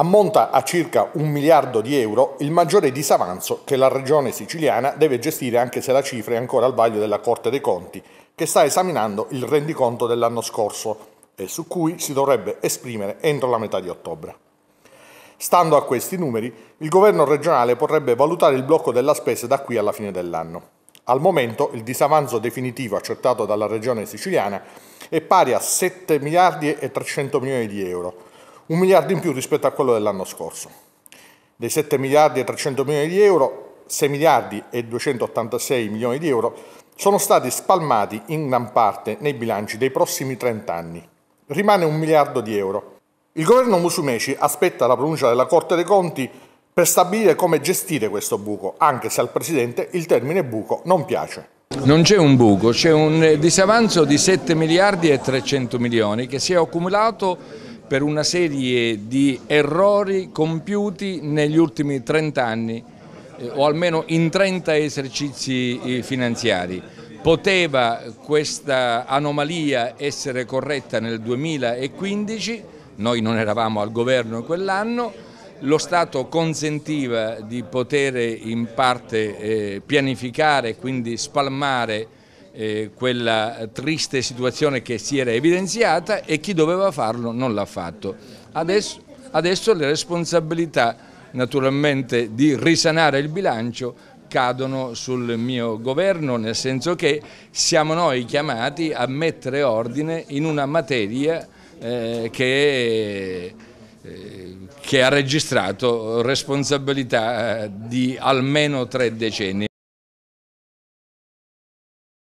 Ammonta a circa un miliardo di euro il maggiore disavanzo che la regione siciliana deve gestire anche se la cifra è ancora al vaglio della Corte dei Conti, che sta esaminando il rendiconto dell'anno scorso e su cui si dovrebbe esprimere entro la metà di ottobre. Stando a questi numeri, il governo regionale potrebbe valutare il blocco della spesa da qui alla fine dell'anno. Al momento il disavanzo definitivo accettato dalla regione siciliana è pari a 7 miliardi e 300 milioni di euro, un miliardo in più rispetto a quello dell'anno scorso. Dei 7 miliardi e 300 milioni di euro, 6 miliardi e 286 milioni di euro sono stati spalmati in gran parte nei bilanci dei prossimi 30 anni. Rimane un miliardo di euro. Il governo Musumeci aspetta la pronuncia della Corte dei Conti per stabilire come gestire questo buco, anche se al Presidente il termine buco non piace. Non c'è un buco, c'è un disavanzo di 7 miliardi e 300 milioni che si è accumulato per una serie di errori compiuti negli ultimi 30 anni eh, o almeno in 30 esercizi eh, finanziari. Poteva questa anomalia essere corretta nel 2015, noi non eravamo al governo quell'anno, lo Stato consentiva di poter in parte eh, pianificare quindi spalmare eh, quella triste situazione che si era evidenziata e chi doveva farlo non l'ha fatto. Adesso, adesso le responsabilità naturalmente di risanare il bilancio cadono sul mio governo, nel senso che siamo noi chiamati a mettere ordine in una materia eh, che, eh, che ha registrato responsabilità eh, di almeno tre decenni.